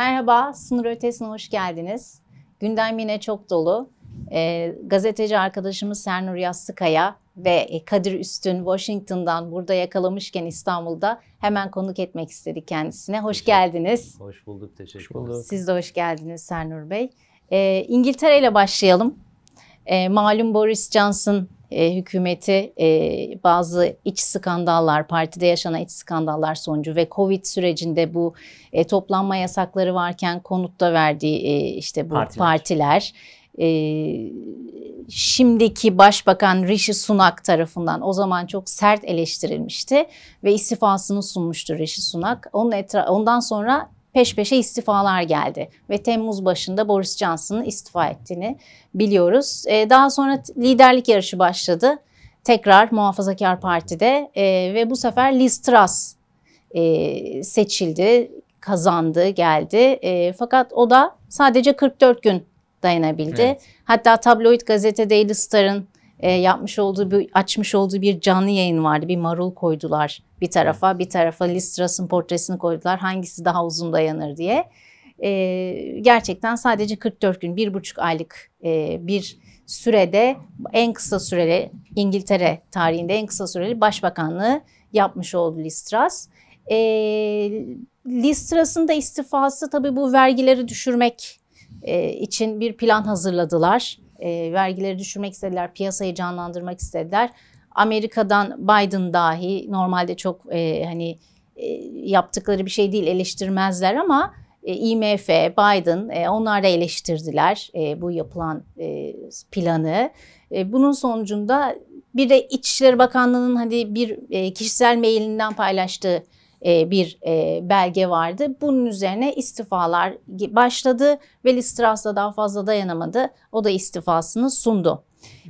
Merhaba, Sınır Ötesi'ne hoş geldiniz. Gündem yine çok dolu. E, gazeteci arkadaşımız Sernur Yassıkaya ve e, Kadir Üstün Washington'dan burada yakalamışken İstanbul'da hemen konuk etmek istedi kendisine. Hoş geldiniz. Hoş bulduk, teşekkür ederim. Siz de hoş geldiniz Sernur Bey. E, İngiltere ile başlayalım. E, malum Boris Johnson e, hükümeti e, bazı iç skandallar, partide yaşanan iç skandallar sonucu ve Covid sürecinde bu e, toplanma yasakları varken konutta verdiği e, işte bu partiler, partiler ee, şimdiki Başbakan Rishi Sunak tarafından o zaman çok sert eleştirilmişti ve istifasını sunmuştu Rishi Sunak. Onun etra ondan sonra peş peşe istifalar geldi ve Temmuz başında Boris Johnson'ın istifa ettiğini biliyoruz. E, daha sonra liderlik yarışı başladı. Tekrar Muhafazakar Parti'de e, ve bu sefer Liz Truss e, seçildi, kazandı, geldi. E, fakat o da sadece 44 gün dayanabildi. Evet. Hatta tabloid gazete Daily Star'ın e, yapmış olduğu, bir, açmış olduğu bir canlı yayın vardı. Bir marul koydular bir tarafa, bir tarafa Listras'ın portresini koydular. Hangisi daha uzun dayanır diye. E, gerçekten sadece 44 gün, bir buçuk aylık e, bir sürede en kısa süreli İngiltere tarihinde en kısa süreli başbakanlığı yapmış oldu Listras. E, Listras'ın da istifası tabii bu vergileri düşürmek e, için bir plan hazırladılar e, vergileri düşürmek istediler, piyasayı canlandırmak istediler. Amerika'dan Biden dahi normalde çok e, hani e, yaptıkları bir şey değil eleştirmezler ama e, IMF, Biden e, onlar da eleştirdiler e, bu yapılan e, planı. E, bunun sonucunda bir de İçişleri Bakanlığı'nın hadi bir e, kişisel mailinden paylaştığı e, bir e, belge vardı. Bunun üzerine istifalar başladı ve Listras da daha fazla dayanamadı. O da istifasını sundu.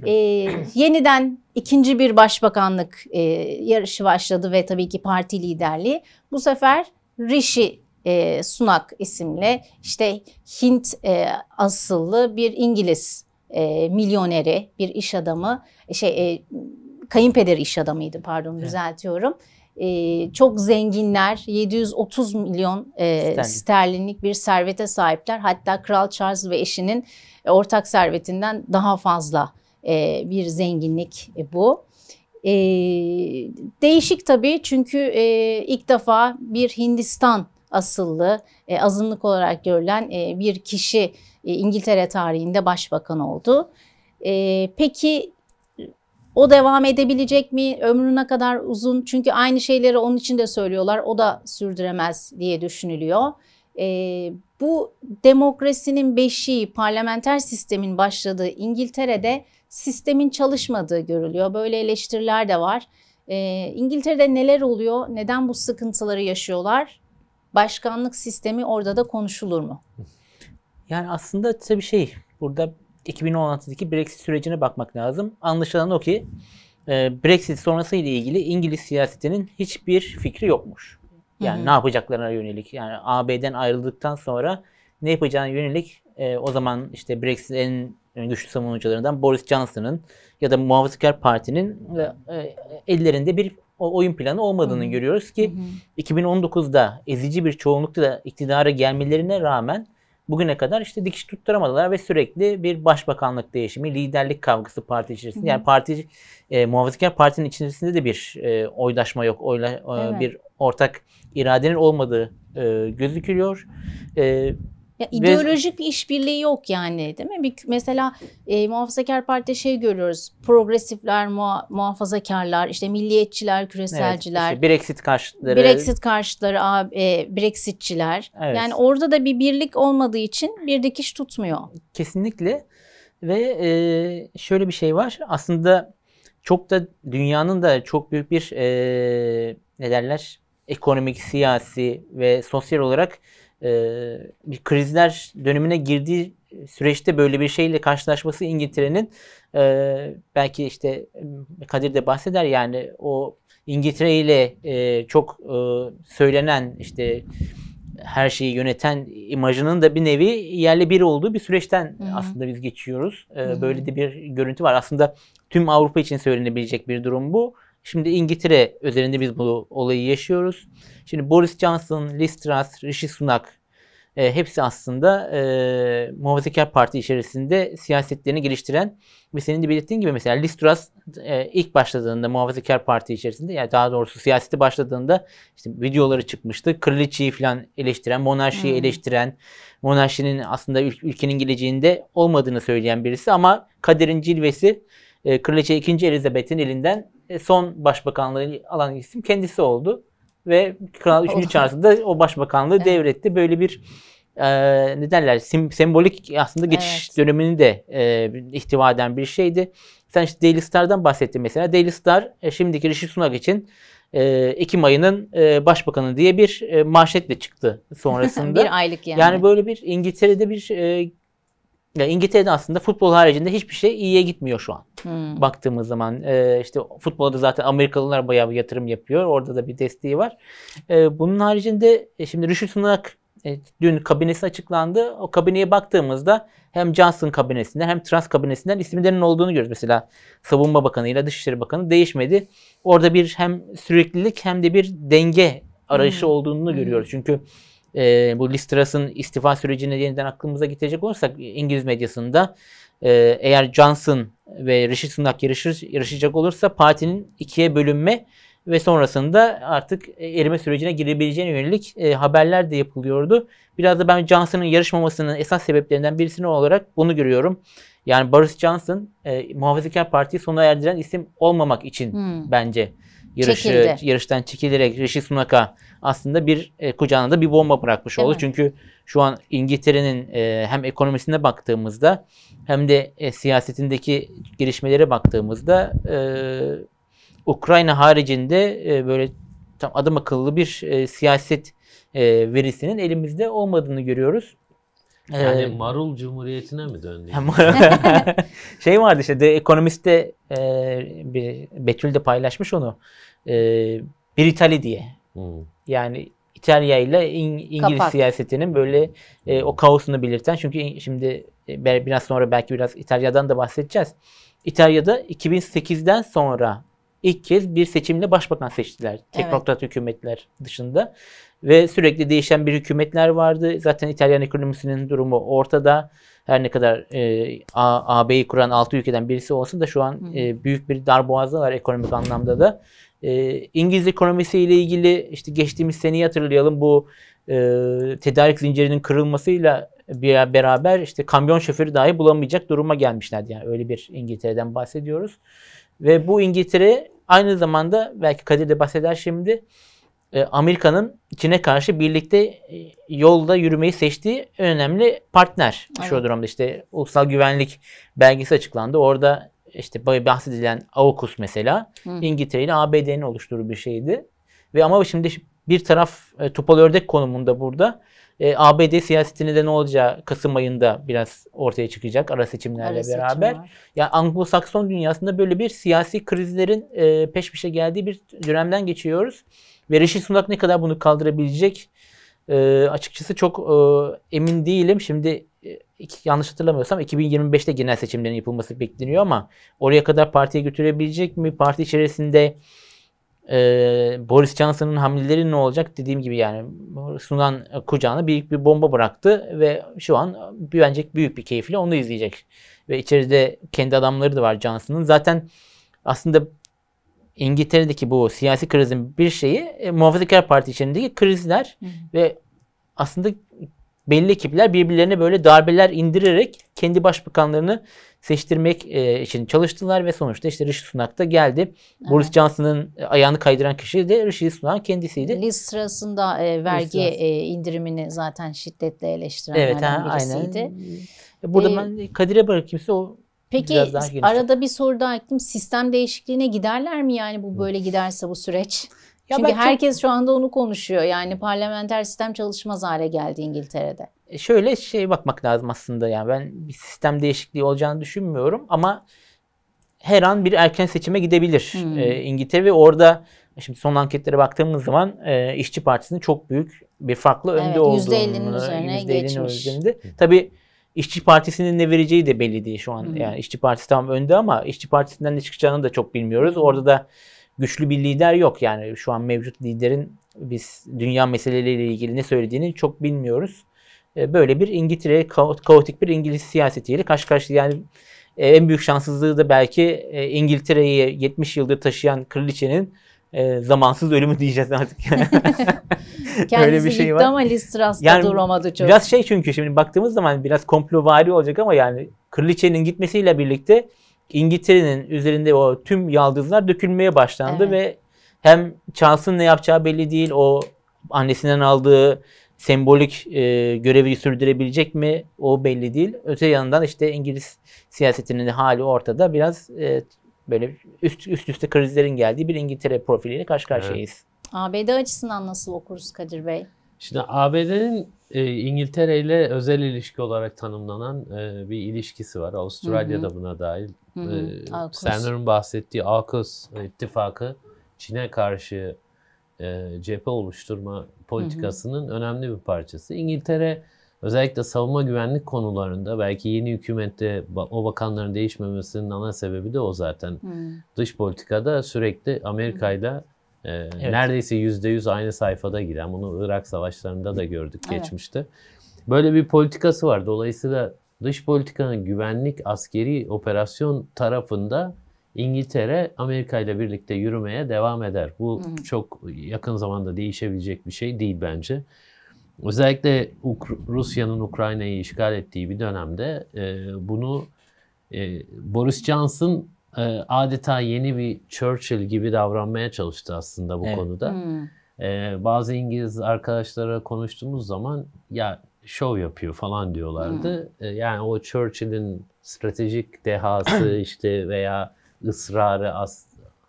Ee, yeniden ikinci bir başbakanlık e, yarışı başladı ve tabii ki parti liderliği. Bu sefer Rishi e, Sunak isimli işte Hint e, asıllı bir İngiliz e, milyoneri, bir iş adamı, şey e, kayınpederi iş adamıydı pardon evet. düzeltiyorum e, çok zenginler 730 milyon e, Sterlin. sterlinlik bir servete sahipler. Hatta Kral Charles ve eşinin e, ortak servetinden daha fazla e, bir zenginlik e, bu. E, değişik tabii çünkü e, ilk defa bir Hindistan asıllı e, azınlık olarak görülen e, bir kişi e, İngiltere tarihinde başbakan oldu. E, peki o devam edebilecek mi? Ömrüne kadar uzun. Çünkü aynı şeyleri onun için de söylüyorlar. O da sürdüremez diye düşünülüyor. E, bu demokrasinin beşiği parlamenter sistemin başladığı İngiltere'de sistemin çalışmadığı görülüyor. Böyle eleştiriler de var. E, İngiltere'de neler oluyor? Neden bu sıkıntıları yaşıyorlar? Başkanlık sistemi orada da konuşulur mu? Yani aslında tabii şey burada 2016'daki Brexit sürecine bakmak lazım. Anlaşılan o ki e, Brexit sonrası ile ilgili İngiliz siyasetinin hiçbir fikri yokmuş. Yani hı hı. ne yapacaklarına yönelik. Yani AB'den ayrıldıktan sonra ne yapacağına yönelik e, o zaman işte Brexit'in en güçlü savunucularından Boris Johnson'ın ya da Muhafazakar Parti'nin e, e, ellerinde bir oyun planı olmadığını hı. görüyoruz ki hı hı. 2019'da ezici bir çoğunlukla iktidara gelmelerine rağmen bugüne kadar işte dikiş tutturamadılar ve sürekli bir başbakanlık değişimi, liderlik kavgası parti içerisinde. Hı hı. Yani parti e, muhafazakar partinin içerisinde de bir e, oydaşma yok, oyla, e, bir ortak iradenin olmadığı e, gözüküyor. E, ya ideolojik bir işbirliği yok yani değil mi? Bir, mesela e, muhafazakar partide şey görüyoruz. Progresifler, muha, muhafazakarlar, işte milliyetçiler, küreselciler. Evet, işte Brexit karşıtları. Brexit karşıtları, e, Brexitçiler. Evet. Yani orada da bir birlik olmadığı için bir dikiş tutmuyor. Kesinlikle. Ve e, şöyle bir şey var. Aslında çok da dünyanın da çok büyük bir e, ne derler ekonomik, siyasi ve sosyal olarak e, bir krizler dönemine girdiği süreçte böyle bir şeyle karşılaşması İngiltere'nin e, belki işte e, Kadir de bahseder yani o İngiltere ile çok söylenen işte her şeyi yöneten imajının da bir nevi yerle bir olduğu bir süreçten Hı-hı. aslında biz geçiyoruz. Ee, böyle de bir görüntü var. Aslında tüm Avrupa için söylenebilecek bir durum bu. Şimdi İngiltere üzerinde biz bu olayı yaşıyoruz. Şimdi Boris Johnson, Liz Truss, Rishi Sunak e, hepsi aslında e, Muhafazakar Parti içerisinde siyasetlerini geliştiren ve senin de belirttiğin gibi mesela Liz Truss e, ilk başladığında Muhafazakar Parti içerisinde yani daha doğrusu siyasete başladığında işte videoları çıkmıştı. Kraliçeyi falan eleştiren, monarşiyi hmm. eleştiren, monarşinin aslında ül- ülkenin geleceğinde olmadığını söyleyen birisi ama kaderin cilvesi e, Kraliçe 2. Elizabeth'in elinden e, son başbakanlığı alan isim kendisi oldu. Ve Kral 3. Charles'ın da o başbakanlığı evet. devretti. Böyle bir e, ne derler sim, sembolik aslında geçiş evet. dönemini de e, ihtiva eden bir şeydi. Sen işte Daily Star'dan bahsettin mesela. Daily Star e, şimdiki Rishi Sunak için e, Ekim ayının e, başbakanı diye bir e, manşetle çıktı sonrasında. bir aylık yani. Yani böyle bir İngiltere'de bir e, yani İngiltere'de aslında futbol haricinde hiçbir şey iyiye gitmiyor şu an. Hmm. Baktığımız zaman e, işte futbolda zaten Amerikalılar bayağı bir yatırım yapıyor. Orada da bir desteği var. E, bunun haricinde e, şimdi Rishi Sunak e, dün kabinesi açıklandı. O kabineye baktığımızda hem Johnson kabinesinden hem Trans kabinesinden isimlerinin olduğunu görüyoruz. Mesela Savunma Bakanı ile Dışişleri Bakanı değişmedi. Orada bir hem süreklilik hem de bir denge arayışı hmm. olduğunu hmm. görüyoruz. Çünkü e, bu Listras'ın istifa sürecini yeniden aklımıza getirecek olursak İngiliz medyasında e, eğer Johnson ve Rishi Sunak yarışır, yarışacak olursa partinin ikiye bölünme ve sonrasında artık erime sürecine girebileceğine yönelik e, haberler de yapılıyordu. Biraz da ben Johnson'ın yarışmamasının esas sebeplerinden birisini olarak bunu görüyorum. Yani Boris Johnson e, Muhafazakar Parti'yi sona erdiren isim olmamak için hmm. bence yarışı, Çekildi. yarıştan çekilerek Rishi Sunak'a aslında bir e, kucağına da bir bomba bırakmış oldu. Evet. Çünkü şu an İngiltere'nin e, hem ekonomisine baktığımızda hem de e, siyasetindeki gelişmelere baktığımızda e, Ukrayna haricinde e, böyle tam adım akıllı bir e, siyaset e, verisinin elimizde olmadığını görüyoruz. E, yani ee, marul cumhuriyetine mi döndü? şey vardı işte The Economist'te e, bir Betül de paylaşmış onu. E, Britali diye. Hmm. Yani İtalya ile İng- İngiliz Kapat. siyasetinin böyle e, o kaosunu belirten. Çünkü şimdi e, biraz sonra belki biraz İtalya'dan da bahsedeceğiz. İtalya'da 2008'den sonra ilk kez bir seçimle başbakan seçtiler. Teknokrat evet. hükümetler dışında. Ve sürekli değişen bir hükümetler vardı. Zaten İtalyan ekonomisinin durumu ortada. Her ne kadar e, AB'yi kuran 6 ülkeden birisi olsa da şu an e, büyük bir darboğazda var ekonomik anlamda da. E, İngiliz ekonomisi ile ilgili işte geçtiğimiz seneyi hatırlayalım. Bu e, tedarik zincirinin kırılmasıyla bir beraber işte kamyon şoförü dahi bulamayacak duruma gelmişlerdi. Yani öyle bir İngiltere'den bahsediyoruz. Ve bu İngiltere aynı zamanda belki Kadir de bahseder şimdi e, Amerika'nın Çin'e karşı birlikte e, yolda yürümeyi seçtiği önemli partner. Aynen. Şu durumda işte ulusal güvenlik belgesi açıklandı. Orada işte bahsedilen AUKUS mesela Hı. İngiltere ile ABD'nin oluşturduğu bir şeydi. Ve ama şimdi bir taraf e, topal ördek konumunda burada. E, ABD siyasetinde de ne olacağı Kasım ayında biraz ortaya çıkacak ara seçimlerle ara beraber. Ya Yani Anglo-Sakson dünyasında böyle bir siyasi krizlerin e, peş peşe geldiği bir dönemden geçiyoruz. Ve Rishi Sunak ne kadar bunu kaldırabilecek? E, açıkçası çok e, emin değilim. Şimdi e, yanlış hatırlamıyorsam 2025'te genel seçimlerin yapılması bekleniyor ama oraya kadar partiye götürebilecek mi? Parti içerisinde e, Boris Johnson'ın hamleleri ne olacak? Dediğim gibi yani Sunan kucağına büyük bir bomba bıraktı ve şu an bence büyük bir keyifle onu izleyecek. Ve içeride kendi adamları da var Johnson'ın. Zaten aslında İngiltere'deki bu siyasi krizin bir şeyi e, muhafazakar parti içindeki krizler hı hı. ve aslında belli ekipler birbirlerine böyle darbeler indirerek kendi başbakanlarını seçtirmek e, için çalıştılar ve sonuçta işte Rishi Sunak da geldi. Evet. Boris Johnson'ın e, ayağını kaydıran kişi de Rishi Sunak kendisiydi. Liz sırasında e, vergi Liz e, indirimini zaten şiddetle eleştirenlerden evet, ha, birisiydi. Aynen. Burada ee, ben Kadir'e bırakayım size o Peki arada bir soru daha ekledim. Sistem değişikliğine giderler mi yani bu böyle giderse bu süreç? Ya Çünkü herkes çok... şu anda onu konuşuyor. Yani parlamenter sistem çalışmaz hale geldi İngiltere'de. E, şöyle şey bakmak lazım aslında yani ben bir sistem değişikliği olacağını düşünmüyorum ama her an bir erken seçime gidebilir hmm. e, İngiltere ve orada şimdi son anketlere baktığımız zaman e, işçi partisinin çok büyük bir farklı önde evet, olduğunu %50'nin üzerine %50'nin geçmiş. Üzerinde. Tabii İşçi Partisi'nin ne vereceği de belli değil şu an. Yani İşçi Partisi tam önde ama İşçi Partisi'nden ne çıkacağını da çok bilmiyoruz. Orada da güçlü bir lider yok. Yani şu an mevcut liderin biz dünya meseleleriyle ilgili ne söylediğini çok bilmiyoruz. E, böyle bir İngiltere, kaotik bir İngiliz siyasetiyle karşı karşıya yani e, en büyük şanssızlığı da belki e, İngiltere'yi 70 yıldır taşıyan kraliçenin e, zamansız ölümü diyeceğiz artık. Yani. Öyle bir şey var. ama Listras'ta yani, duramadı çok. Biraz şey çünkü şimdi baktığımız zaman biraz komplovari olacak ama yani kraliçenin gitmesiyle birlikte İngiltere'nin üzerinde o tüm yaldızlar dökülmeye başlandı evet. ve hem Charles'ın ne yapacağı belli değil. O annesinden aldığı sembolik e, görevi sürdürebilecek mi o belli değil. Öte yandan işte İngiliz siyasetinin hali ortada. Biraz e, böyle üst üst üste krizlerin geldiği bir İngiltere profiliyle karşı karşıyayız. Evet. ABD açısından nasıl okuruz Kadir Bey? Şimdi ABD'nin e, İngiltere ile özel ilişki olarak tanımlanan e, bir ilişkisi var. Avustralya da buna dahil. Hı E, Senler'in bahsettiği AUKUS ittifakı Çin'e karşı e, cephe oluşturma politikasının hı hı. önemli bir parçası. İngiltere Özellikle savunma güvenlik konularında belki yeni hükümette o bakanların değişmemesinin ana sebebi de o zaten. Hmm. Dış politikada sürekli Amerika ile hmm. e, evet. neredeyse yüz aynı sayfada giden bunu Irak savaşlarında da gördük evet. Böyle bir politikası var. Dolayısıyla dış politikanın güvenlik askeri operasyon tarafında İngiltere Amerika ile birlikte yürümeye devam eder. Bu hmm. çok yakın zamanda değişebilecek bir şey değil bence. Özellikle Rusya'nın Ukrayna'yı işgal ettiği bir dönemde e, bunu e, Boris Johnson e, adeta yeni bir Churchill gibi davranmaya çalıştı aslında bu evet. konuda. Hmm. E, bazı İngiliz arkadaşlara konuştuğumuz zaman ya şov yapıyor falan diyorlardı. Hmm. E, yani o Churchill'in stratejik dehası işte veya ısrarı As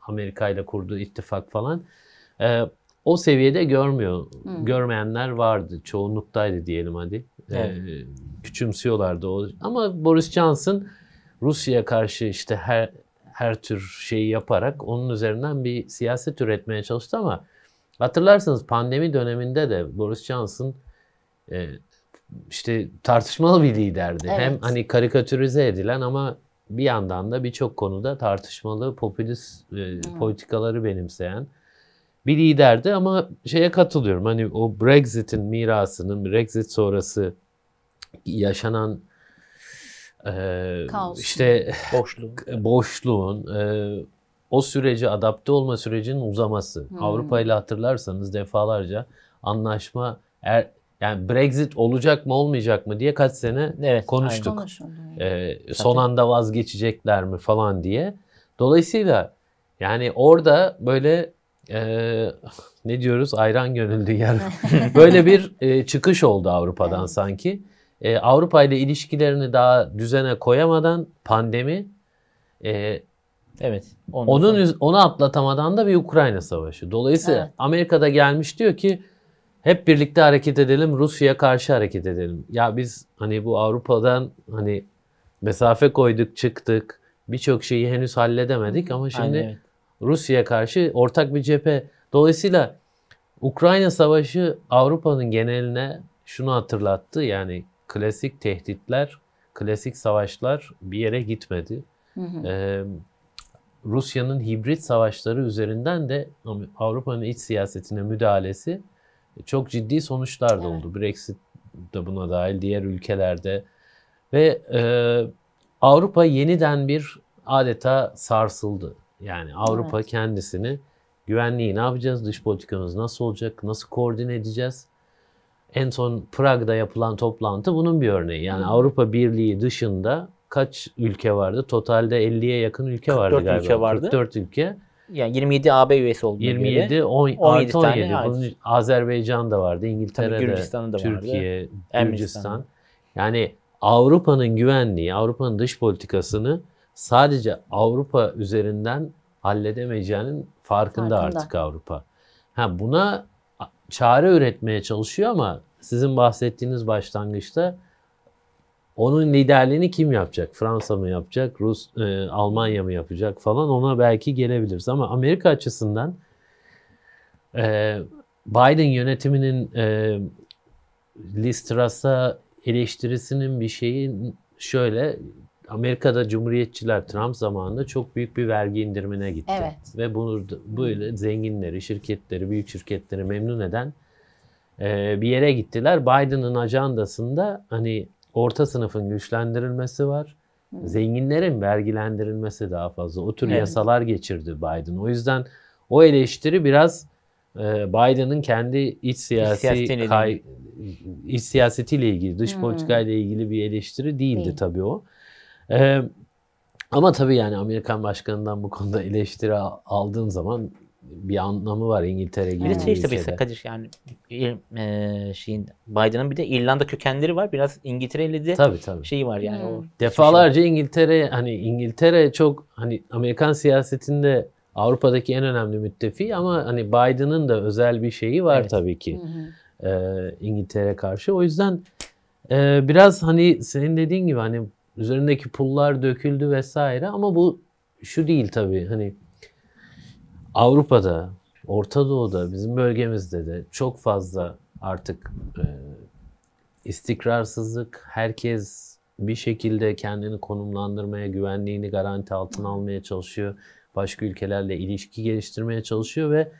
Amerika ile kurduğu ittifak falan. E, o seviyede görmüyor. Hmm. Görmeyenler vardı. Çoğunluktaydı diyelim hadi. Ee, evet. Ee, küçümsüyorlardı o. Ama Boris Johnson Rusya'ya karşı işte her her tür şeyi yaparak onun üzerinden bir siyaset üretmeye çalıştı ama hatırlarsanız pandemi döneminde de Boris Johnson e, işte tartışmalı bir liderdi. Evet. Hem hani karikatürize edilen ama bir yandan da birçok konuda tartışmalı popülist e, hmm. politikaları benimseyen bir liderdi ama şeye katılıyorum. Hani o Brexit'in mirasının, Brexit sonrası yaşanan e, işte boşluğun, boşluğun e, o süreci adapte olma sürecinin uzaması. Hmm. Avrupa ile hatırlarsanız defalarca anlaşma er, yani Brexit olacak mı olmayacak mı diye kaç sene evet, konuştuk. Ee, son anda vazgeçecekler mi falan diye. Dolayısıyla yani orada böyle e, ne diyoruz ayran gönüllü yer. Böyle bir e, çıkış oldu Avrupa'dan evet. sanki. E, Avrupa ile ilişkilerini daha düzene koyamadan pandemi e, Evet. Onun sonra. onu atlatamadan da bir Ukrayna savaşı. Dolayısıyla evet. Amerika'da gelmiş diyor ki hep birlikte hareket edelim, Rusya karşı hareket edelim. Ya biz hani bu Avrupa'dan hani mesafe koyduk, çıktık. Birçok şeyi henüz halledemedik ama şimdi Aynen, evet. Rusya'ya karşı ortak bir cephe. Dolayısıyla Ukrayna Savaşı Avrupa'nın geneline şunu hatırlattı. Yani klasik tehditler, klasik savaşlar bir yere gitmedi. Hı hı. Ee, Rusya'nın hibrit savaşları üzerinden de Avrupa'nın iç siyasetine müdahalesi e, çok ciddi sonuçlar da oldu. Evet. Brexit de buna dahil, diğer ülkelerde ve e, Avrupa yeniden bir adeta sarsıldı. Yani Avrupa evet. kendisini güvenliği ne yapacağız, dış politikamız nasıl olacak, nasıl koordine edeceğiz? En son Prag'da yapılan toplantı bunun bir örneği. Yani Hı. Avrupa Birliği dışında kaç ülke vardı? Totalde 50'ye yakın ülke vardı 44 galiba. Ülke vardı. 44 ülke. Yani 27 AB üyesi olduğu 27, göre. 10, 17 artı 17. Bunun Azerbaycan da vardı, İngiltere de, Türkiye, vardı. Gürcistan. Yani Avrupa'nın güvenliği, Avrupa'nın dış politikasını sadece Avrupa üzerinden halledemeyeceğinin farkında, farkında. artık Avrupa. Ha buna çare üretmeye çalışıyor ama sizin bahsettiğiniz başlangıçta onun liderliğini kim yapacak? Fransa mı yapacak? Rus, e, Almanya mı yapacak falan ona belki gelebiliriz ama Amerika açısından e, Biden yönetiminin e, Liz eleştirisinin bir şeyi şöyle Amerika'da Cumhuriyetçiler Trump zamanında çok büyük bir vergi indirimine gitti. Evet. Ve bunu böyle zenginleri, şirketleri, büyük şirketleri memnun eden e, bir yere gittiler. Biden'ın ajandasında hani orta sınıfın güçlendirilmesi var. Hı. Zenginlerin vergilendirilmesi daha fazla. O tür evet. yasalar geçirdi Biden. O yüzden o eleştiri biraz e, Biden'ın kendi iç siyasi iç, kay, iç siyasetiyle ilgili, dış politikayla ilgili bir eleştiri değildi Değil. tabii o. Ee, ama tabii yani Amerikan başkanından bu konuda eleştiri aldığın zaman bir anlamı var İngiltere gibi. Bir de şey işte mesela Kadir yani e, şeyin Biden'ın bir de İrlanda kökenleri var. Biraz İngiltere'li de tabii, tabii. şeyi var yani. Hmm. O şey Defalarca şey İngiltere hani İngiltere çok hani Amerikan siyasetinde Avrupa'daki en önemli müttefi ama hani Biden'ın da özel bir şeyi var evet. tabii ki. E, İngiltere karşı. O yüzden e, biraz hani senin dediğin gibi hani üzerindeki pullar döküldü vesaire ama bu şu değil tabii hani Avrupa'da, Orta Doğu'da, bizim bölgemizde de çok fazla artık e, istikrarsızlık, herkes bir şekilde kendini konumlandırmaya, güvenliğini garanti altına almaya çalışıyor. Başka ülkelerle ilişki geliştirmeye çalışıyor ve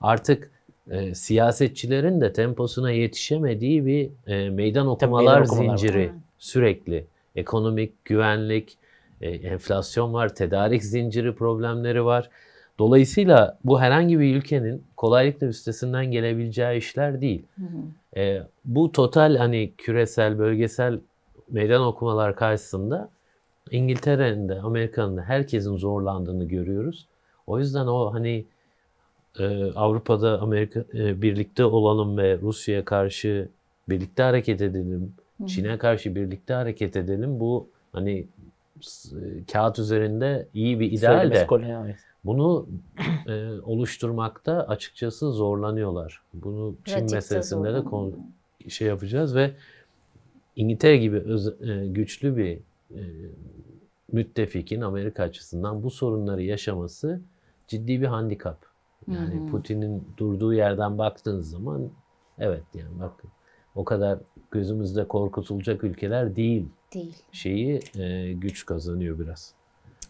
artık e, siyasetçilerin de temposuna yetişemediği bir e, meydan okumalar, meydan okumalar zinciri var. sürekli ekonomik, güvenlik, e, enflasyon var, tedarik zinciri problemleri var. Dolayısıyla bu herhangi bir ülkenin kolaylıkla üstesinden gelebileceği işler değil. Hı hı. E, bu total hani küresel, bölgesel meydan okumalar karşısında İngiltere'nin de, Amerika'nın da herkesin zorlandığını görüyoruz. O yüzden o hani e, Avrupa'da Amerika e, birlikte olalım ve Rusya'ya karşı birlikte hareket edelim Çin'e karşı birlikte hareket edelim. Bu hani e, kağıt üzerinde iyi bir ideal de bunu e, oluşturmakta açıkçası zorlanıyorlar. Bunu Çin Açıkça meselesinde de konu, şey yapacağız ve İngiltere gibi öz, e, güçlü bir e, müttefikin Amerika açısından bu sorunları yaşaması ciddi bir handikap. Yani Putin'in durduğu yerden baktığınız zaman evet yani bakın o kadar gözümüzde korkutulacak ülkeler değil. Değil. Şeyi e, güç kazanıyor biraz.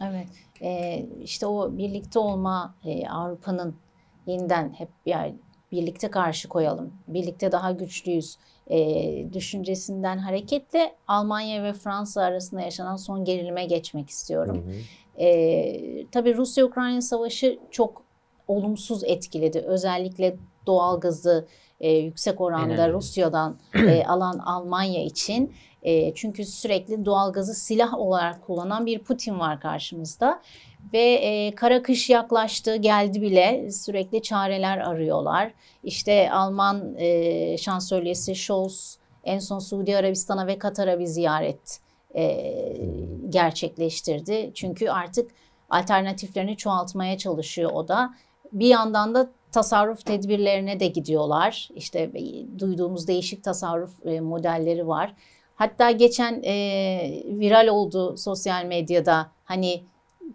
Evet. E, işte o birlikte olma e, Avrupa'nın yeniden hep yani birlikte karşı koyalım, birlikte daha güçlüyüz e, düşüncesinden hareketle Almanya ve Fransa arasında yaşanan son gerilime geçmek istiyorum. E, tabii Rusya-Ukrayna savaşı çok olumsuz etkiledi. Özellikle doğalgazı, gazı e, yüksek oranda Önemli. Rusya'dan e, alan Almanya için e, çünkü sürekli doğalgazı silah olarak kullanan bir Putin var karşımızda ve e, kara kış yaklaştı geldi bile sürekli çareler arıyorlar. İşte Alman e, şansölyesi Scholz en son Suudi Arabistan'a ve Katar'a bir ziyaret e, gerçekleştirdi. Çünkü artık alternatiflerini çoğaltmaya çalışıyor o da bir yandan da tasarruf tedbirlerine de gidiyorlar. İşte e, duyduğumuz değişik tasarruf e, modelleri var. Hatta geçen e, viral oldu sosyal medyada hani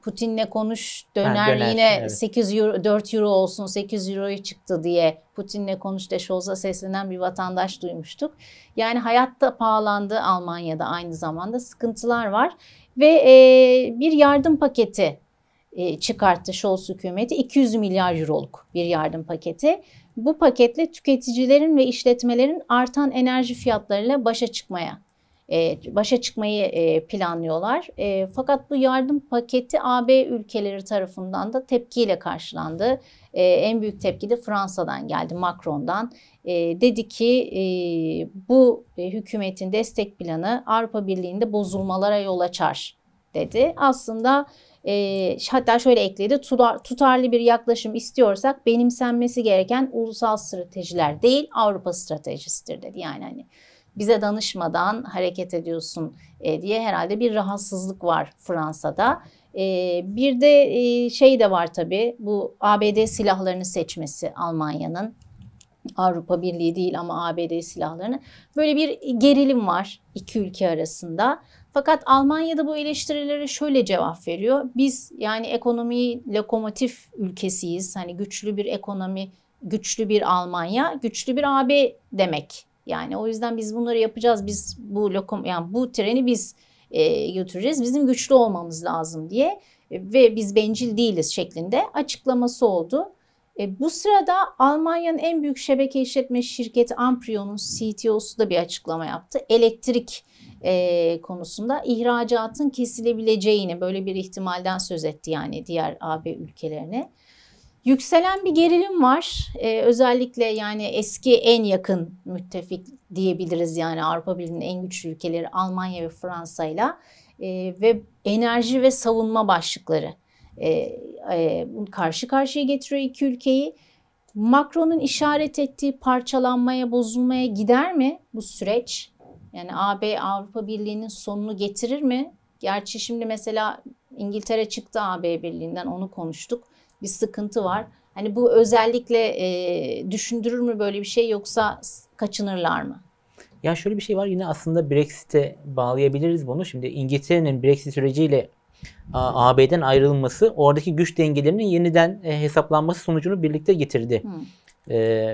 Putin'le konuş döner, ha, döner yine evet. 8 euro 4 euro olsun 8 euroya çıktı diye Putin'le konuş de Scholz'a seslenen bir vatandaş duymuştuk. Yani hayatta pahalandı Almanya'da aynı zamanda sıkıntılar var ve e, bir yardım paketi e, çıkarttı Scholz hükümeti 200 milyar euroluk bir yardım paketi. Bu paketle tüketicilerin ve işletmelerin artan enerji fiyatlarıyla başa çıkmaya e, başa çıkmayı e, planlıyorlar. Fakat bu yardım paketi AB ülkeleri tarafından da tepkiyle karşılandı. En büyük tepki de Fransa'dan geldi, Macron'dan. Dedi ki bu hükümetin destek planı Avrupa Birliği'nde bozulmalara yol açar dedi. Aslında e, hatta şöyle ekledi tutar, tutarlı bir yaklaşım istiyorsak benimsenmesi gereken ulusal stratejiler değil Avrupa stratejisidir dedi. Yani hani bize danışmadan hareket ediyorsun e, diye herhalde bir rahatsızlık var Fransa'da. E, bir de e, şey de var tabii bu ABD silahlarını seçmesi Almanya'nın. Avrupa Birliği değil ama ABD silahlarını. Böyle bir gerilim var iki ülke arasında. Fakat Almanya'da bu eleştirilere şöyle cevap veriyor. Biz yani ekonomiyi lokomotif ülkesiyiz. Hani güçlü bir ekonomi, güçlü bir Almanya, güçlü bir AB demek. Yani o yüzden biz bunları yapacağız. Biz bu lokom yani bu treni biz e, götüreceğiz. Bizim güçlü olmamız lazım diye e, ve biz bencil değiliz şeklinde açıklaması oldu. E, bu sırada Almanya'nın en büyük şebeke işletme şirketi Amprion'un CTO'su da bir açıklama yaptı. Elektrik e, konusunda ihracatın kesilebileceğini böyle bir ihtimalden söz etti yani diğer AB ülkelerine. Yükselen bir gerilim var. Ee, özellikle yani eski en yakın müttefik diyebiliriz yani Avrupa Birliği'nin en güçlü ülkeleri Almanya ve Fransa ile e, ve enerji ve savunma başlıkları. E, e, karşı karşıya getiriyor iki ülkeyi. Macron'un işaret ettiği parçalanmaya, bozulmaya gider mi bu süreç? Yani AB Avrupa Birliği'nin sonunu getirir mi? Gerçi şimdi mesela İngiltere çıktı AB Birliği'nden onu konuştuk. Bir sıkıntı var. Hani bu özellikle e, düşündürür mü böyle bir şey yoksa kaçınırlar mı? Ya şöyle bir şey var yine aslında Brexit'e bağlayabiliriz bunu. Şimdi İngiltere'nin Brexit süreciyle AB'den ayrılması oradaki güç dengelerinin yeniden e, hesaplanması sonucunu birlikte getirdi. Hmm.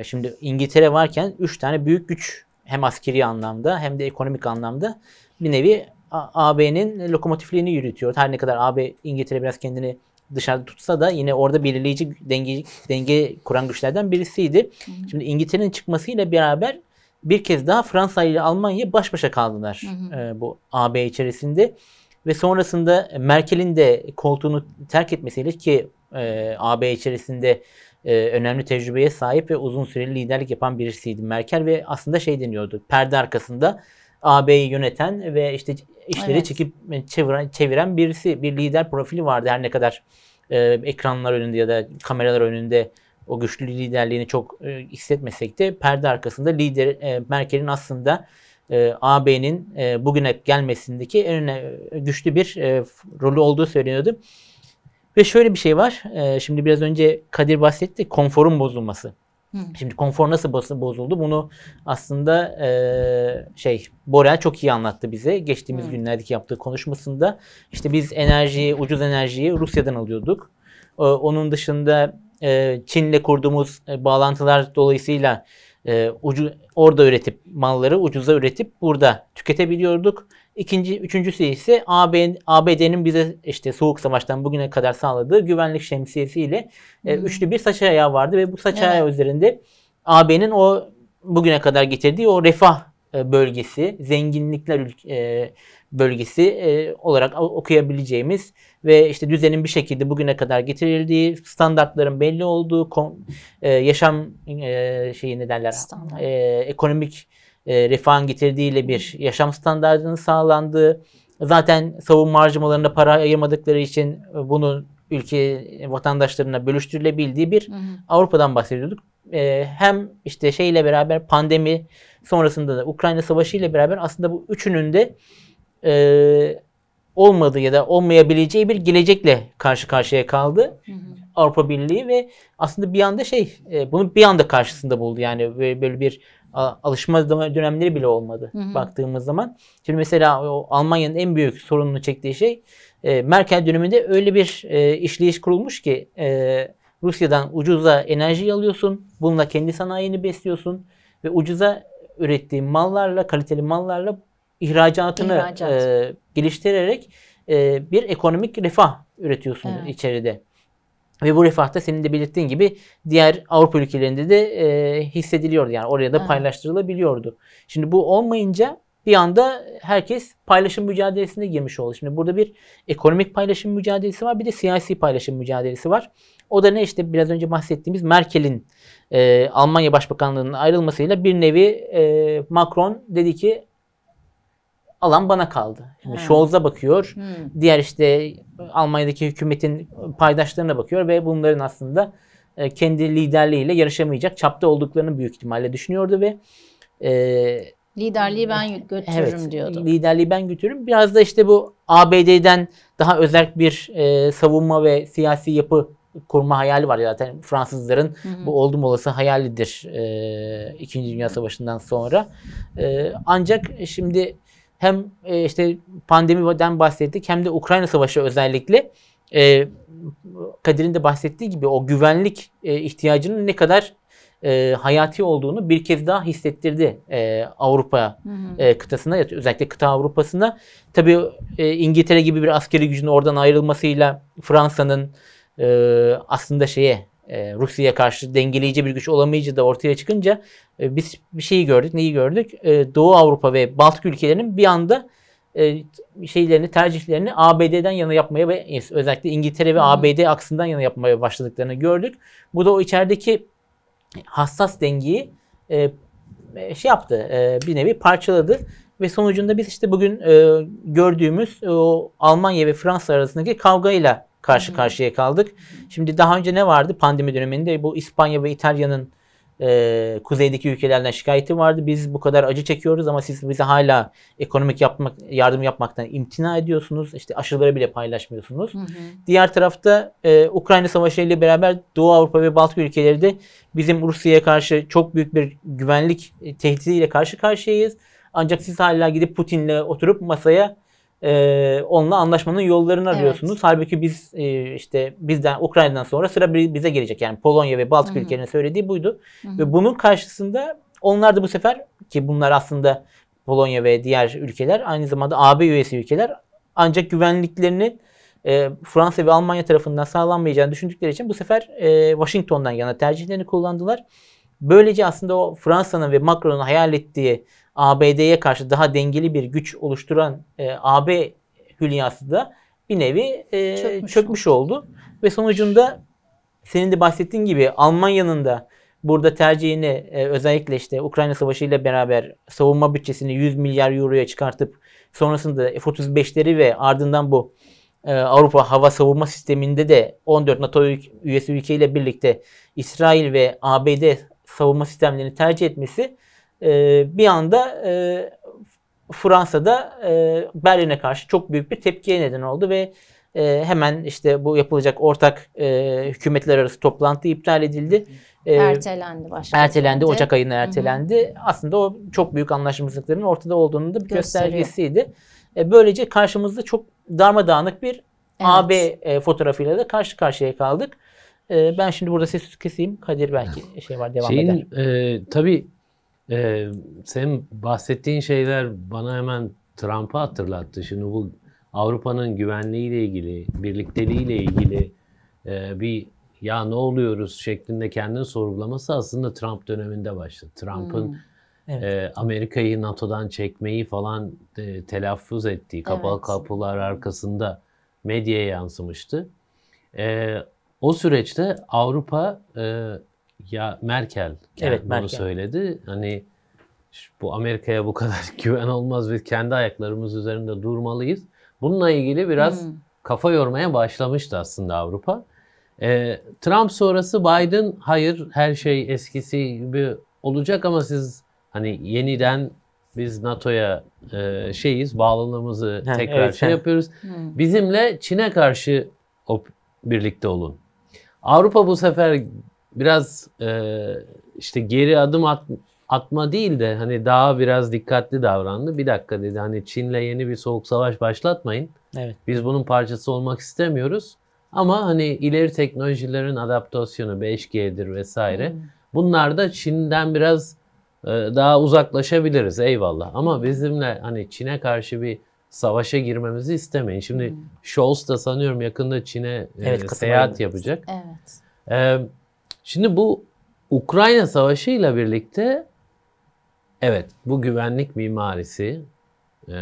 Şimdi İngiltere varken 3 tane büyük güç hem askeri anlamda hem de ekonomik anlamda bir nevi AB'nin lokomotifliğini yürütüyor. Her ne kadar AB İngiltere biraz kendini dışarıda tutsa da yine orada belirleyici denge, denge kuran güçlerden birisiydi. Hı hı. Şimdi İngiltere'nin çıkmasıyla beraber bir kez daha Fransa ile Almanya baş başa kaldılar hı hı. E, bu AB içerisinde ve sonrasında Merkel'in de koltuğunu terk etmesiyle ki e, AB içerisinde e, önemli tecrübeye sahip ve uzun süreli liderlik yapan birisiydi Merkel ve aslında şey deniyordu perde arkasında AB'yi yöneten ve işte işleri evet. çekip e, çeviren, çeviren birisi bir lider profili vardı her ne kadar e, ekranlar önünde ya da kameralar önünde o güçlü liderliğini çok e, hissetmesek de perde arkasında lider e, Merkel'in aslında e, AB'nin e, bugüne gelmesindeki en önemli, güçlü bir e, rolü olduğu söyleniyordu. Ve şöyle bir şey var. E, şimdi biraz önce Kadir bahsetti. Konforun bozulması. Hı. Şimdi konfor nasıl bozuldu? Bunu aslında e, şey Borel çok iyi anlattı bize. Geçtiğimiz Hı. günlerdeki yaptığı konuşmasında işte biz enerjiyi, ucuz enerjiyi Rusya'dan alıyorduk. E, onun dışında e, Çin'le kurduğumuz e, bağlantılar dolayısıyla e, ucu, orada üretip malları ucuza üretip burada tüketebiliyorduk. İkinci, üçüncüsü ise AB, ABD'nin bize işte soğuk savaştan bugüne kadar sağladığı güvenlik şemsiyesiyle e, üçlü bir saç ayağı vardı ve bu saç evet. üzerinde AB'nin o bugüne kadar getirdiği o refah e, bölgesi, zenginlikler e, bölgesi e, olarak okuyabileceğimiz ve işte düzenin bir şekilde bugüne kadar getirildiği, standartların belli olduğu, yaşam şeyi ne derler, Standart. ekonomik refahın getirdiğiyle bir yaşam standartının sağlandığı, zaten savunma harcamalarında para ayırmadıkları için bunun ülke vatandaşlarına bölüştürülebildiği bir hı hı. Avrupa'dan bahsediyorduk. Ee, hem işte şeyle beraber pandemi sonrasında da Ukrayna Savaşı ile beraber aslında bu üçünün de e, olmadığı ya da olmayabileceği bir gelecekle karşı karşıya kaldı. Hı hı. Avrupa Birliği ve aslında bir anda şey e, bunu bir anda karşısında buldu. Yani böyle bir alışma dönemleri bile olmadı hı hı. baktığımız zaman. Şimdi mesela o Almanya'nın en büyük sorununu çektiği şey e, Merkel döneminde öyle bir e, işleyiş kurulmuş ki e, Rusya'dan ucuza enerji alıyorsun. Bununla kendi sanayini besliyorsun ve ucuza ürettiği mallarla, kaliteli mallarla ihracatını İhracat. e, geliştirerek e, bir ekonomik refah üretiyorsun evet. içeride. Ve bu refahta senin de belirttiğin gibi diğer Avrupa ülkelerinde de e, hissediliyordu. Yani oraya da paylaştırılabiliyordu. Şimdi bu olmayınca bir anda herkes paylaşım mücadelesine girmiş oldu. Şimdi burada bir ekonomik paylaşım mücadelesi var bir de siyasi paylaşım mücadelesi var. O da ne işte biraz önce bahsettiğimiz Merkel'in e, Almanya Başbakanlığı'nın ayrılmasıyla bir nevi e, Macron dedi ki alan bana kaldı. Şimdi Scholz'a bakıyor. Hmm. Diğer işte Almanya'daki hükümetin paydaşlarına bakıyor ve bunların aslında e, kendi liderliğiyle yarışamayacak çapta olduklarını büyük ihtimalle düşünüyordu ve e, liderliği ben götürürüm evet, diyordu. Liderliği ben götürürüm. Biraz da işte bu ABD'den daha özel bir e, savunma ve siyasi yapı kurma hayali var zaten Fransızların hı hı. bu oldum olası hayalidir e, İkinci Dünya Savaşı'ndan sonra. E, ancak şimdi hem e, işte pandemiden bahsettik hem de Ukrayna Savaşı özellikle e, Kadir'in de bahsettiği gibi o güvenlik e, ihtiyacının ne kadar e, hayati olduğunu bir kez daha hissettirdi e, Avrupa hı hı. E, kıtasına özellikle kıta Avrupa'sına. Tabii e, İngiltere gibi bir askeri gücün oradan ayrılmasıyla Fransa'nın e, aslında şeye e, Rusya'ya karşı dengeleyici bir güç olamayıcı da ortaya çıkınca e, biz bir şeyi gördük. Neyi gördük? E, Doğu Avrupa ve Baltık ülkelerinin bir anda e, şeylerini, tercihlerini ABD'den yana yapmaya ve özellikle İngiltere ve hmm. ABD aksından yana yapmaya başladıklarını gördük. Bu da o içerideki hassas dengeyi e, e, şey yaptı. E, bir nevi parçaladı ve sonucunda biz işte bugün e, gördüğümüz e, o Almanya ve Fransa arasındaki kavgayla karşı karşıya kaldık. Şimdi daha önce ne vardı pandemi döneminde? Bu İspanya ve İtalya'nın e, kuzeydeki ülkelerden şikayeti vardı. Biz bu kadar acı çekiyoruz ama siz bize hala ekonomik yapmak, yardım yapmaktan imtina ediyorsunuz. İşte aşıları bile paylaşmıyorsunuz. Hı hı. Diğer tarafta e, Ukrayna Savaşı ile beraber Doğu Avrupa ve Baltık ülkeleri de bizim Rusya'ya karşı çok büyük bir güvenlik tehdidiyle karşı karşıyayız. Ancak siz hala gidip Putin'le oturup masaya e, onunla anlaşmanın yollarını arıyorsunuz. Evet. Halbuki biz e, işte bizden Ukrayna'dan sonra sıra bize gelecek. Yani Polonya ve Baltık Hı-hı. ülkelerinin söylediği buydu. Hı-hı. Ve bunun karşısında onlar da bu sefer ki bunlar aslında Polonya ve diğer ülkeler aynı zamanda AB üyesi ülkeler ancak güvenliklerini e, Fransa ve Almanya tarafından sağlanmayacağını düşündükleri için bu sefer e, Washington'dan yana tercihlerini kullandılar. Böylece aslında o Fransa'nın ve Macron'un hayal ettiği ABD'ye karşı daha dengeli bir güç oluşturan e, AB hülyası da bir nevi e, çökmüş, çökmüş oldu. oldu. Ve sonucunda senin de bahsettiğin gibi Almanya'nın da burada tercihini e, özellikle işte Ukrayna Savaşı ile beraber savunma bütçesini 100 milyar euroya çıkartıp sonrasında F-35'leri ve ardından bu e, Avrupa hava savunma sisteminde de 14 NATO üyesi ülke ile birlikte İsrail ve ABD savunma sistemlerini tercih etmesi e, bir anda e, Fransa'da e, Berlin'e karşı çok büyük bir tepkiye neden oldu ve e, hemen işte bu yapılacak ortak e, hükümetler arası toplantı iptal edildi. E, ertelendi başka. Ertelendi, de. Ocak ayına ertelendi. Hı hı. Aslında o çok büyük anlaşmazlıkların ortada olduğunu da bir Gösteriyor. göstergesiydi. E, böylece karşımızda çok darmadağınık bir evet. AB e, fotoğrafıyla da karşı karşıya kaldık. E, ben şimdi burada sesi keseyim. Kadir belki şey var devam Şeyin, eder. E, tabii ee, senin bahsettiğin şeyler bana hemen Trump'ı hatırlattı. Şimdi bu Avrupa'nın güvenliğiyle ilgili, birlikteliğiyle ilgili e, bir ya ne oluyoruz şeklinde kendini sorgulaması aslında Trump döneminde başladı. Trump'ın hmm. Evet. E, Amerika'yı NATO'dan çekmeyi falan e, telaffuz ettiği kapalı evet. kapılar arkasında medyaya yansımıştı. E, o süreçte Avrupa e, ya Merkel evet, bunu söyledi. Hani bu Amerika'ya bu kadar güven olmaz. Biz kendi ayaklarımız üzerinde durmalıyız. Bununla ilgili biraz hmm. kafa yormaya başlamıştı aslında Avrupa. Ee, Trump sonrası Biden hayır her şey eskisi gibi olacak ama siz hani yeniden biz NATO'ya e, şeyiz bağlılığımızı ha, tekrar evet, şey ha. yapıyoruz. Hmm. Bizimle Çin'e karşı birlikte olun. Avrupa bu sefer biraz e, işte geri adım at, atma değil de hani daha biraz dikkatli davrandı. Bir dakika dedi hani Çin'le yeni bir soğuk savaş başlatmayın. Evet. Biz bunun parçası olmak istemiyoruz. Ama hani ileri teknolojilerin adaptasyonu 5G'dir vesaire. Hmm. Bunlar da Çin'den biraz e, daha uzaklaşabiliriz eyvallah. Ama bizimle hani Çin'e karşı bir savaşa girmemizi istemeyin. Şimdi hmm. Scholz da sanıyorum yakında Çin'e e, evet, e, seyahat yapacak. Evet. E, Şimdi bu Ukrayna Savaşı ile birlikte evet bu güvenlik mimarisi e,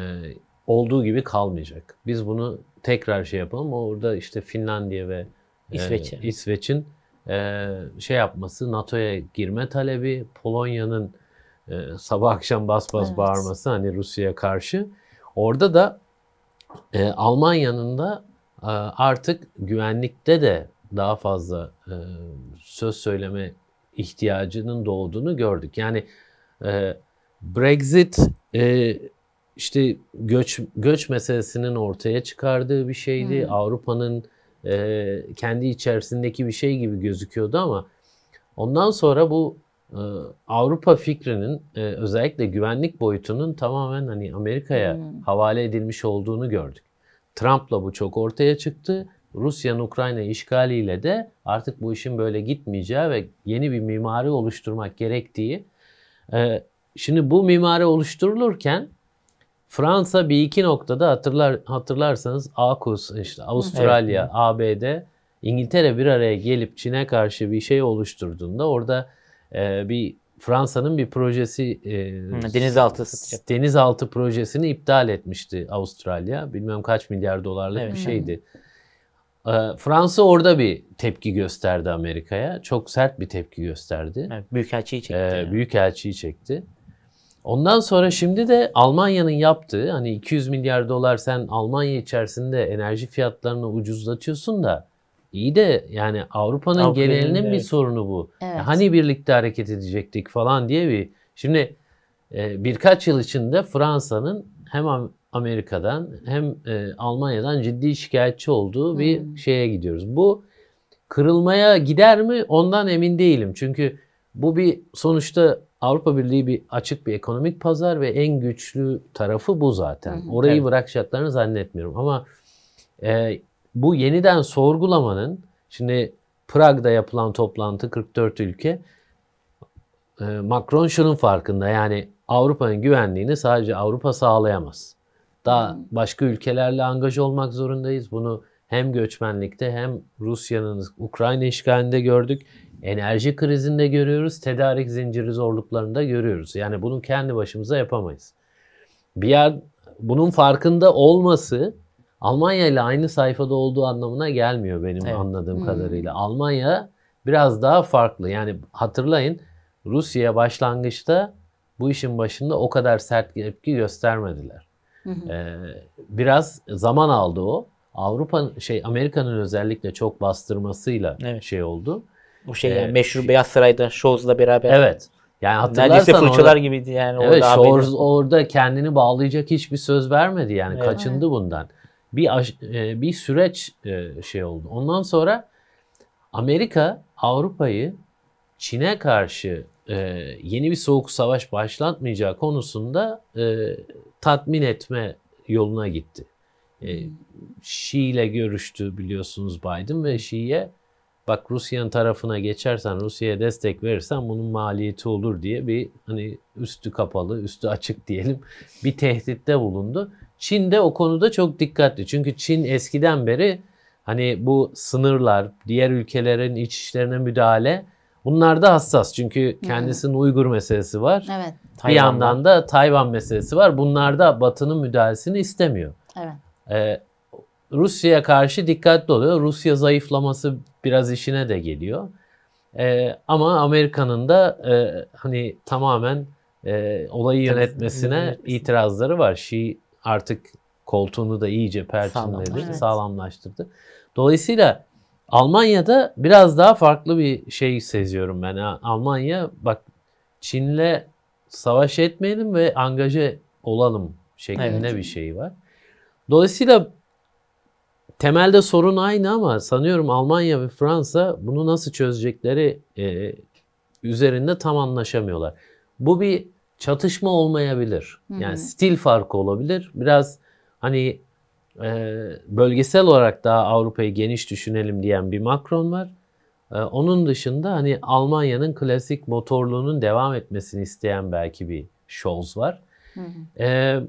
olduğu gibi kalmayacak. Biz bunu tekrar şey yapalım. Orada işte Finlandiya ve e, İsveç'in e, İsveç'in e, şey yapması, NATO'ya girme talebi, Polonya'nın e, sabah akşam bas bas evet. bağırması hani Rusya'ya karşı. Orada da e, Almanya'nın da e, artık güvenlikte de daha fazla e, söz söyleme ihtiyacının doğduğunu gördük. Yani e, Brexit e, işte göç göç meselesinin ortaya çıkardığı bir şeydi. Hmm. Avrupa'nın e, kendi içerisindeki bir şey gibi gözüküyordu ama ondan sonra bu e, Avrupa fikrinin e, özellikle güvenlik boyutunun tamamen hani Amerika'ya hmm. havale edilmiş olduğunu gördük. Trump'la bu çok ortaya çıktı Rusya'nın Ukrayna işgaliyle de artık bu işin böyle gitmeyeceği ve yeni bir mimari oluşturmak gerektiği. E, şimdi bu mimari oluşturulurken Fransa bir iki noktada hatırlar hatırlarsanız AKUS işte Avustralya, evet. ABD, İngiltere bir araya gelip Çin'e karşı bir şey oluşturduğunda orada e, bir Fransa'nın bir projesi e, denizaltı satacak. denizaltı projesini iptal etmişti Avustralya. Bilmem kaç milyar dolarlık evet. bir şeydi. Hı ee, Fransa orada bir tepki gösterdi Amerika'ya. Çok sert bir tepki gösterdi. Evet, büyükelçiyi çekti. Ee, yani. Büyükelçiyi çekti. Ondan sonra şimdi de Almanya'nın yaptığı hani 200 milyar dolar sen Almanya içerisinde enerji fiyatlarını ucuzlatıyorsun da iyi de yani Avrupa'nın Avrupa genelinin evet. bir sorunu bu. Evet. Hani birlikte hareket edecektik falan diye bir şimdi e, birkaç yıl içinde Fransa'nın hemen Amerika'dan hem e, Almanya'dan ciddi şikayetçi olduğu hmm. bir şeye gidiyoruz. Bu kırılmaya gider mi? Ondan emin değilim. Çünkü bu bir sonuçta Avrupa Birliği bir açık bir ekonomik pazar ve en güçlü tarafı bu zaten. Hı Orayı evet. bırakacaklarını zannetmiyorum ama e, bu yeniden sorgulamanın şimdi Prag'da yapılan toplantı 44 ülke e, Macron şunun farkında yani Avrupa'nın güvenliğini sadece Avrupa sağlayamaz. Daha hmm. başka ülkelerle angaj olmak zorundayız. Bunu hem göçmenlikte hem Rusya'nın Ukrayna işgalinde gördük. Enerji krizinde görüyoruz. Tedarik zinciri zorluklarında görüyoruz. Yani bunu kendi başımıza yapamayız. Bir yer bunun farkında olması Almanya ile aynı sayfada olduğu anlamına gelmiyor benim evet. anladığım hmm. kadarıyla. Almanya biraz daha farklı. Yani hatırlayın Rusya başlangıçta bu işin başında o kadar sert tepki göstermediler. Ee, biraz zaman aldı o. Avrupa şey Amerika'nın özellikle çok bastırmasıyla evet. şey oldu. Bu şey ee, yani meşhur şey, Beyaz Saray'da Shows'la beraber. Evet. Yani hatırlarsan Neredeyse fırçalar orada, gibiydi yani. Evet orada Shores orada kendini bağlayacak hiçbir söz vermedi yani. Evet. Kaçındı bundan. Bir bir süreç şey oldu. Ondan sonra Amerika Avrupa'yı Çin'e karşı e, yeni bir soğuk savaş başlatmayacağı konusunda e, tatmin etme yoluna gitti. E, hmm. Şii ile görüştü biliyorsunuz Biden ve Şii'ye bak Rusya'nın tarafına geçersen, Rusya'ya destek verirsen bunun maliyeti olur diye bir hani üstü kapalı, üstü açık diyelim bir tehditte bulundu. Çin de o konuda çok dikkatli. Çünkü Çin eskiden beri hani bu sınırlar, diğer ülkelerin iç işlerine müdahale Bunlar da hassas çünkü kendisinin Uygur meselesi var. Evet. Bir Tayvan'da. yandan da Tayvan meselesi var. Bunlar da Batı'nın müdahalesini istemiyor. Evet. Ee, Rusya'ya karşı dikkatli oluyor. Rusya zayıflaması biraz işine de geliyor. Ee, ama Amerika'nın da e, hani tamamen e, olayı yönetmesine itirazları var. Şi artık koltuğunu da iyice perçinledi, Sağlam, evet. sağlamlaştırdı. Dolayısıyla Almanya'da biraz daha farklı bir şey seziyorum ben. Yani Almanya bak Çin'le savaş etmeyelim ve angaje olalım şeklinde evet. bir şey var. Dolayısıyla temelde sorun aynı ama sanıyorum Almanya ve Fransa bunu nasıl çözecekleri e, üzerinde tam anlaşamıyorlar. Bu bir çatışma olmayabilir. Yani Hı-hı. stil farkı olabilir. Biraz hani ee, bölgesel olarak daha Avrupa'yı geniş düşünelim diyen bir Macron var. Ee, onun dışında hani Almanya'nın klasik motorluğunun devam etmesini isteyen belki bir Scholz var. Hı hı. Ee,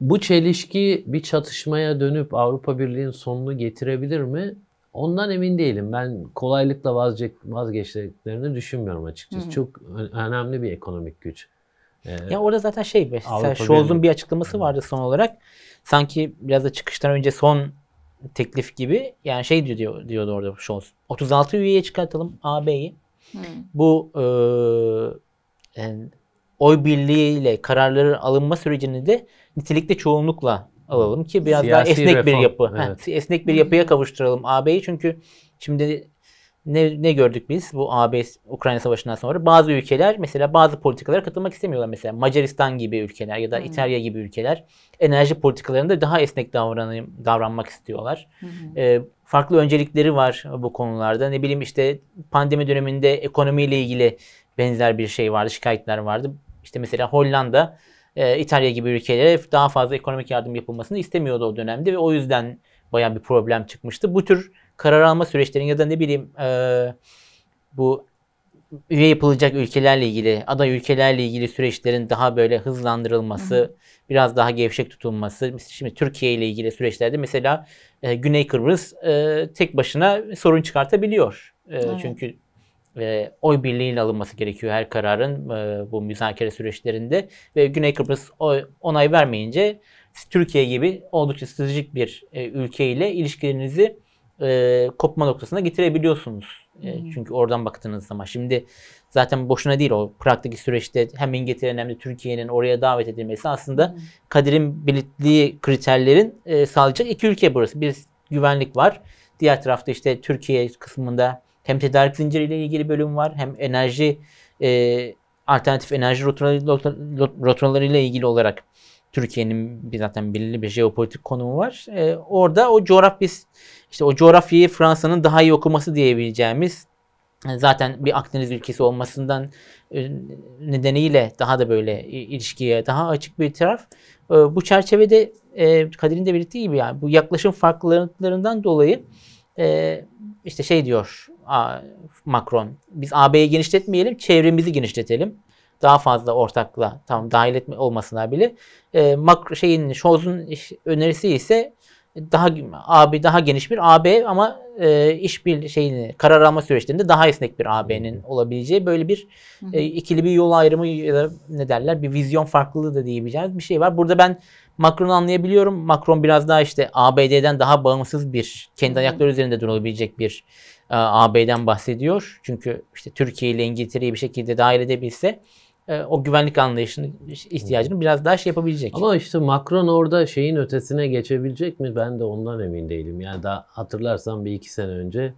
bu çelişki bir çatışmaya dönüp Avrupa Birliği'nin sonunu getirebilir mi? Ondan emin değilim. Ben kolaylıkla vazge vazgeçtiklerini düşünmüyorum açıkçası. Hı hı. Çok önemli bir ekonomik güç. Ee, ya orada zaten şey Scholz'un bir açıklaması vardı son olarak sanki biraz da çıkıştan önce son teklif gibi yani şey diyor, diyor diyordu orada Scholz. 36 üyeye çıkartalım AB'yi. Hmm. Bu e, yani oy birliğiyle kararları alınma sürecini de nitelikte çoğunlukla alalım ki biraz Siyasi daha esnek reform. bir yapı. Evet. Ha, esnek bir yapıya hmm. kavuşturalım AB'yi çünkü şimdi ne, ne gördük biz bu AB Ukrayna Savaşı'ndan sonra? Bazı ülkeler mesela bazı politikalara katılmak istemiyorlar. Mesela Macaristan gibi ülkeler ya da hmm. İtalya gibi ülkeler enerji politikalarında daha esnek davran davranmak istiyorlar. Hmm. E, farklı öncelikleri var bu konularda. Ne bileyim işte pandemi döneminde ekonomiyle ilgili benzer bir şey vardı, şikayetler vardı. İşte mesela Hollanda e, İtalya gibi ülkelere daha fazla ekonomik yardım yapılmasını istemiyordu o dönemde ve o yüzden bayağı bir problem çıkmıştı. Bu tür karar alma süreçlerin ya da ne bileyim e, bu üye yapılacak ülkelerle ilgili, aday ülkelerle ilgili süreçlerin daha böyle hızlandırılması, hı hı. biraz daha gevşek tutulması. Şimdi Türkiye ile ilgili süreçlerde mesela e, Güney Kıbrıs e, tek başına sorun çıkartabiliyor. E, Çünkü e, oy birliğiyle alınması gerekiyor her kararın e, bu müzakere süreçlerinde ve Güney Kıbrıs oy, onay vermeyince Türkiye gibi oldukça stratejik bir e, ülke ile ilişkilerinizi e, kopma noktasına getirebiliyorsunuz. E, çünkü oradan baktığınız zaman şimdi zaten boşuna değil o Prag'daki süreçte hem İngiltere'nin hem de Türkiye'nin oraya davet edilmesi aslında Kadir'in kaderin belirttiği kriterlerin e, sağlayacak iki ülke burası. Bir güvenlik var. Diğer tarafta işte Türkiye kısmında hem tedarik zinciriyle ilgili bölüm var hem enerji e, alternatif enerji rotaları ile ilgili olarak Türkiye'nin zaten belirli bir jeopolitik konumu var. E, orada o coğrafyası işte o coğrafyayı Fransa'nın daha iyi okuması diyebileceğimiz e, zaten bir Akdeniz ülkesi olmasından e, nedeniyle daha da böyle ilişkiye daha açık bir taraf. E, bu çerçevede Kadir'in de belirttiği gibi yani bu yaklaşım farklılıklarından dolayı işte şey diyor Macron biz AB'yi genişletmeyelim çevremizi genişletelim daha fazla ortakla tam dahil etme olmasına bile e, mak şeyin Scholz'un önerisi ise daha abi daha geniş bir AB ama e, iş bir şeyini karar alma süreçlerinde daha esnek bir AB'nin olabileceği böyle bir e, ikili bir yol ayrımı ya da ne derler bir vizyon farklılığı da diyebileceğimiz bir şey var. Burada ben Macron'u anlayabiliyorum. Macron biraz daha işte ABD'den daha bağımsız bir kendi ayakları üzerinde durabilecek bir e, AB'den bahsediyor. Çünkü işte Türkiye ile İngiltere'yi bir şekilde dahil edebilse e, o güvenlik anlayışının ihtiyacını biraz daha şey yapabilecek. Ama işte Macron orada şeyin ötesine geçebilecek mi? Ben de ondan emin değilim. Yani daha hatırlarsam bir iki sene önce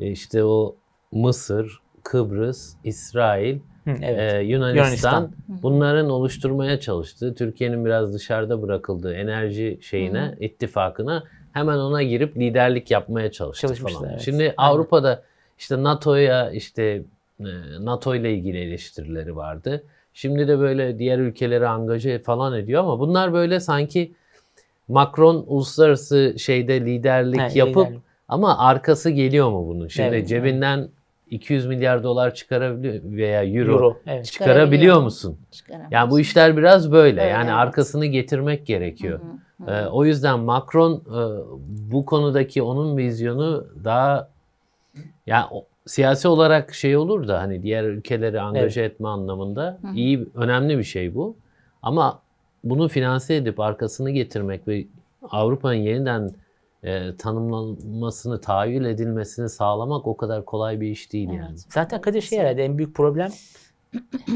e, işte o Mısır, Kıbrıs, İsrail, evet. e, Yunanistan, Yunanistan bunların oluşturmaya çalıştığı, Türkiye'nin biraz dışarıda bırakıldığı enerji şeyine, Hı. ittifakına hemen ona girip liderlik yapmaya çalıştı falan. Evet. Şimdi Aynen. Avrupa'da işte NATO'ya işte e, NATO ile ilgili eleştirileri vardı. Şimdi de böyle diğer ülkeleri angaje falan ediyor ama bunlar böyle sanki Macron uluslararası şeyde liderlik ha, yapıp liderlik. ama arkası geliyor mu bunun? Şimdi evet, cebinden evet. 200 milyar dolar çıkarabiliyor veya euro, euro. Evet. çıkarabiliyor musun? Yani bu işler biraz böyle. Evet, yani evet. arkasını getirmek gerekiyor. Hı hı, hı. Ee, o yüzden Macron e, bu konudaki onun vizyonu daha yani siyasi olarak şey olur da hani diğer ülkeleri angaje evet. etme anlamında Hı. iyi önemli bir şey bu. Ama bunu finanse edip arkasını getirmek ve Avrupa'nın yeniden e, tanımlanmasını, tahayyül edilmesini sağlamak o kadar kolay bir iş değil evet. yani. Zaten Kadir şey herhalde en büyük problem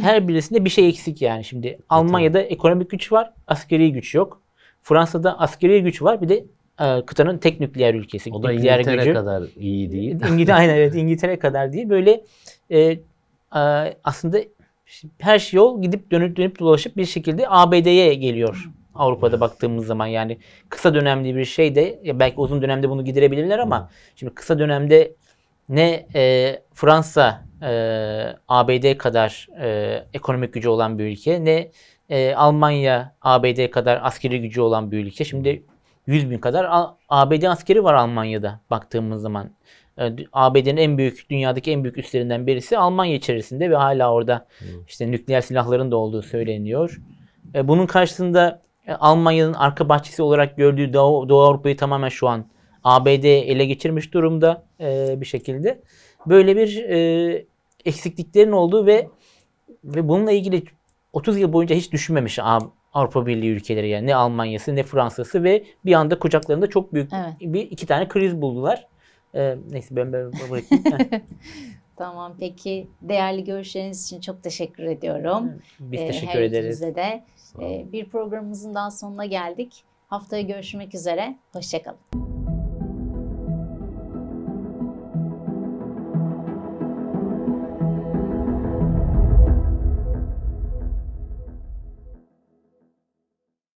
her birisinde bir şey eksik yani şimdi. E, Almanya'da ekonomik güç var, askeri güç yok. Fransa'da askeri güç var bir de e, kıtanın tek nükleer ülkesi. O da nükleer İngiltere gücü. kadar iyi değil. İngiltere, aynen evet İngiltere kadar değil. Böyle e, e, aslında her şey yol gidip dönüp dönüp dolaşıp bir şekilde ABD'ye geliyor. Avrupa'da baktığımız zaman yani kısa dönemli bir şey de belki uzun dönemde bunu giderebilirler ama şimdi kısa dönemde ne e, Fransa e, ABD kadar e, ekonomik gücü olan bir ülke ne e, Almanya ABD kadar askeri gücü olan bir ülke. Şimdi 100 bin kadar ABD askeri var Almanya'da baktığımız zaman. Ee, ABD'nin en büyük, dünyadaki en büyük üslerinden birisi Almanya içerisinde ve hala orada işte nükleer silahların da olduğu söyleniyor. Ee, bunun karşısında e, Almanya'nın arka bahçesi olarak gördüğü Doğu, Avrupa'yı tamamen şu an ABD ele geçirmiş durumda e, bir şekilde. Böyle bir e, eksikliklerin olduğu ve ve bununla ilgili 30 yıl boyunca hiç düşünmemiş Avrupa Birliği ülkeleri yani ne Almanya'sı ne Fransa'sı ve bir anda kucaklarında çok büyük evet. bir iki tane kriz buldular. Ee, neyse ben, ben bırakayım. tamam peki değerli görüşleriniz için çok teşekkür ediyorum. Biz ee, her ederiz. de. Ee, bir programımızın daha sonuna geldik. Haftaya görüşmek üzere. Hoşçakalın.